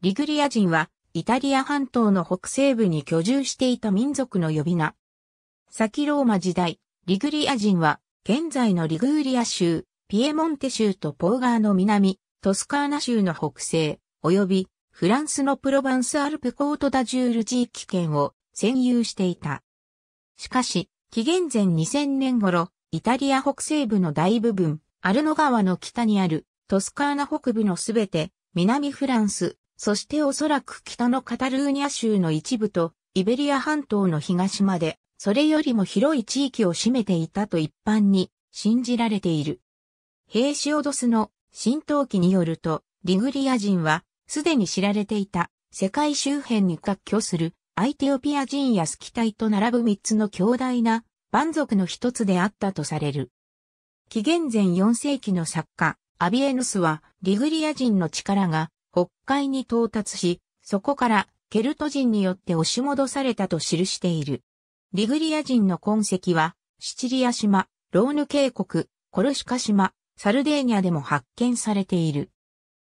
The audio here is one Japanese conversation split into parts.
リグリア人は、イタリア半島の北西部に居住していた民族の呼び名。先ローマ時代、リグリア人は、現在のリグーリア州、ピエモンテ州とポーガーの南、トスカーナ州の北西、及び、フランスのプロバンスアルプコートダジュール地域圏を占有していた。しかし、紀元前2000年頃、イタリア北西部の大部分、アルノ川の北にある、トスカーナ北部のすべて、南フランス、そしておそらく北のカタルーニャ州の一部と、イベリア半島の東まで、それよりも広い地域を占めていたと一般に信じられている。ヘイシオドスの浸透記によると、リグリア人は、すでに知られていた、世界周辺に割拠する、アイテオピア人やスキタイと並ぶ三つの強大な、蛮族の一つであったとされる。紀元前4世紀の作家、アビエヌスは、リグリア人の力が北海に到達し、そこからケルト人によって押し戻されたと記している。リグリア人の痕跡は、シチリア島、ローヌ渓谷、コルシカ島、サルデーニャでも発見されている。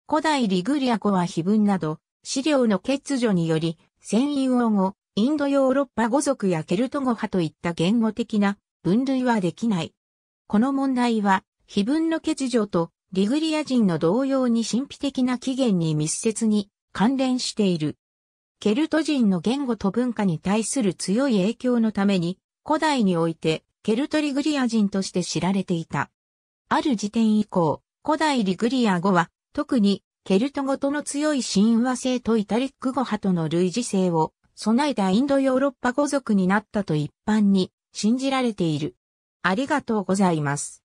古代リグリア語は碑文など、資料の欠如により、戦友王語、インドヨーロッパ語族やケルト語派といった言語的な分類はできない。この問題は、碑文の欠如とリグリア人の同様に神秘的な起源に密接に関連している。ケルト人の言語と文化に対する強い影響のために、古代においてケルトリグリア人として知られていた。ある時点以降、古代リグリア語は、特にケルト語との強い神話性とイタリック語派との類似性を備えたインドヨーロッパ語族になったと一般に信じられている。ありがとうございます。